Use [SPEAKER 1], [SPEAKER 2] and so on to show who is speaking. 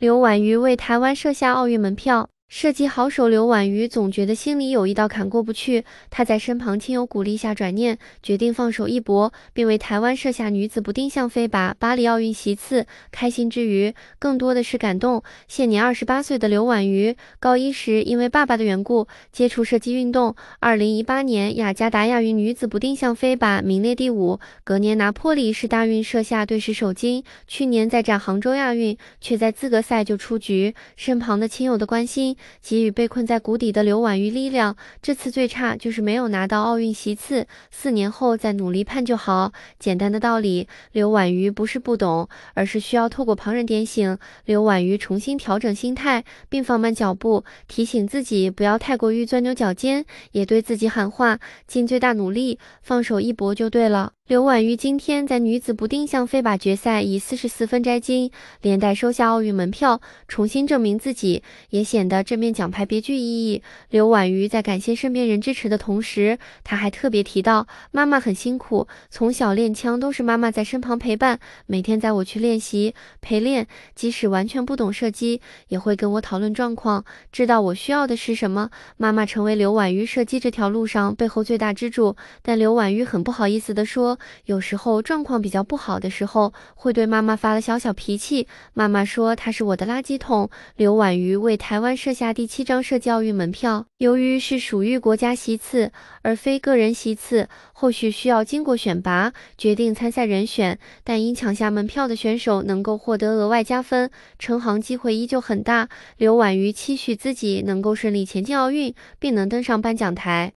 [SPEAKER 1] 刘婉瑜为台湾设下奥运门票。射击好手刘婉瑜总觉得心里有一道坎过不去，她在身旁亲友鼓励下转念，决定放手一搏，并为台湾设下女子不定向飞靶巴黎奥运席次。开心之余，更多的是感动。现年二十八岁的刘婉瑜，高一时因为爸爸的缘故接触射击运动。二零一八年雅加达亚运女子不定向飞靶名列第五，隔年拿破里世大运设下队史首金。去年再战杭州亚运，却在资格赛就出局。身旁的亲友的关心。给予被困在谷底的刘婉瑜力量，这次最差就是没有拿到奥运席次，四年后再努力盼就好。简单的道理，刘婉瑜不是不懂，而是需要透过旁人点醒。刘婉瑜重新调整心态，并放慢脚步，提醒自己不要太过于钻牛角尖，也对自己喊话，尽最大努力，放手一搏就对了。刘婉瑜今天在女子不定向飞靶决赛以四十四分摘金，连带收下奥运门票，重新证明自己，也显得这面奖牌别具意义。刘婉瑜在感谢身边人支持的同时，她还特别提到妈妈很辛苦，从小练枪都是妈妈在身旁陪伴，每天带我去练习陪练，即使完全不懂射击，也会跟我讨论状况，知道我需要的是什么。妈妈成为刘婉瑜射击这条路上背后最大支柱，但刘婉瑜很不好意思地说。有时候状况比较不好的时候，会对妈妈发了小小脾气。妈妈说她是我的垃圾桶。刘婉瑜为台湾设下第七张计教育门票，由于是属于国家席次而非个人席次，后续需要经过选拔决定参赛人选。但因抢下门票的选手能够获得额外加分，成行机会依旧很大。刘婉瑜期许自己能够顺利前进奥运，并能登上颁奖台。